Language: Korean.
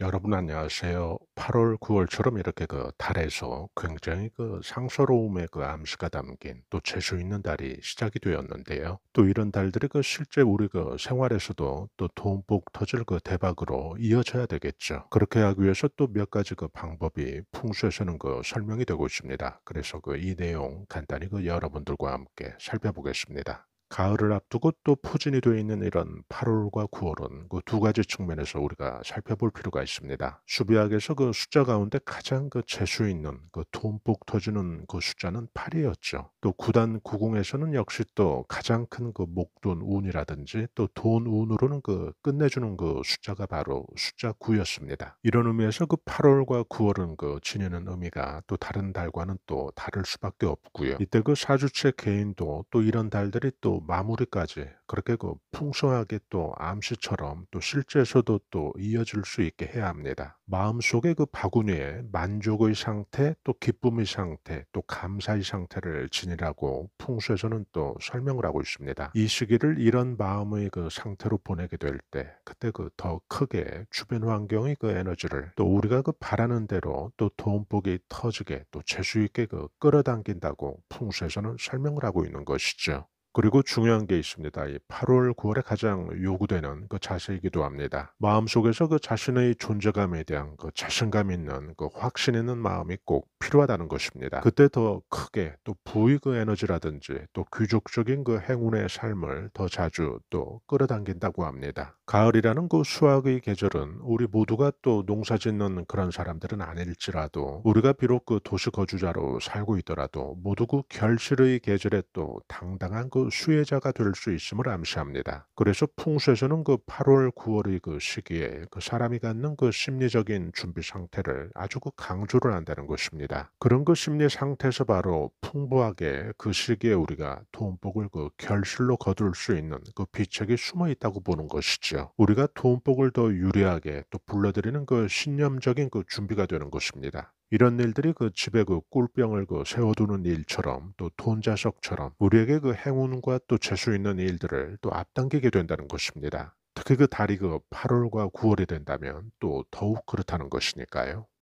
여러분 안녕하세요. 8월, 9월처럼 이렇게 그 달에서 굉장히 그 상서로움의 그 암시가 담긴 또 재수 있는 달이 시작이 되었는데요. 또 이런 달들이 그 실제 우리 그 생활에서도 또 돈복 터질 그 대박으로 이어져야 되겠죠. 그렇게 하기 위해서 또 몇 가지 그 방법이 풍수에서는 그 설명이 되고 있습니다. 그래서 그 이 내용 간단히 그 여러분들과 함께 살펴보겠습니다. 가을을 앞두고 또 포진이 되어 있는 이런 8월과 9월은 그 두 가지 측면에서 우리가 살펴볼 필요가 있습니다. 수비학에서 그 숫자 가운데 가장 그 재수 있는 그 돈복 터지는 그 숫자는 8이었죠. 또9단 90에서는 역시 또 가장 큰 그 목돈 운이라든지 또 돈 운으로는 그 끝내주는 그 숫자가 바로 숫자 9였습니다. 이런 의미에서 그 8월과 9월은 그 지니는 의미가 또 다른 달과는 또 다를 수밖에 없고요. 이때 그 사주체 개인도 또 이런 달들이 또 마무리까지 그렇게 그 풍성하게 또 암시처럼 또 실제에서도 또 이어질 수 있게 해야 합니다. 마음속에그 바구니에 만족의 상태, 또 기쁨의 상태, 또 감사의 상태를 지니라고 풍수에서는 또 설명을 하고 있습니다. 이 시기를 이런 마음의 그 상태로 보내게 될 때 그때 그 더 크게 주변 환경의 그 에너지를 또 우리가 그 바라는 대로 또 돈복이 터지게 또 재수 있게 그 끌어당긴다고 풍수에서는 설명을 하고 있는 것이죠. 그리고 중요한 게 있습니다. 8월, 9월에 가장 요구되는 그 자세이기도 합니다. 마음속에서 그 자신의 존재감에 대한 그 자신감 있는 그 확신 있는 마음이 꼭 필요하다는 것입니다. 그때 더 크게 또 부의 그 에너지라든지 또 귀족적인 그 행운의 삶을 더 자주 또 끌어당긴다고 합니다. 가을이라는 그 수확의 계절은 우리 모두가 또 농사 짓는 그런 사람들은 아닐지라도 우리가 비록 그 도시 거주자로 살고 있더라도 모두 그 결실의 계절에 또 당당한 그 수혜자가 될 수 있음을 암시합니다. 그래서 풍수에서는 그 8월, 9월의 그 시기에 그 사람이 갖는 그 심리적인 준비 상태를 아주 그 강조를 한다는 것입니다. 그런 그 심리 상태에서 바로 풍부하게 그 시기에 우리가 돈복을 그 결실로 거둘 수 있는 그 비책이 숨어 있다고 보는 것이죠. 것이죠. 그렇죠. 우리가 돈복을더 유리하게 또 불러들이는 그 신념적인 그 준비가 되는 것입니다. 이런 일들이 그 집에 그 꿀병을 그 세워두는 일처럼 또 돈자석처럼 우리에게 그 행운과 또 재수 있는 일들을 또 앞당기게 된다는 것입니다. 특히 그 달이 그 8월과 9월이 된다면 또 더욱 그렇다는 것이니까요.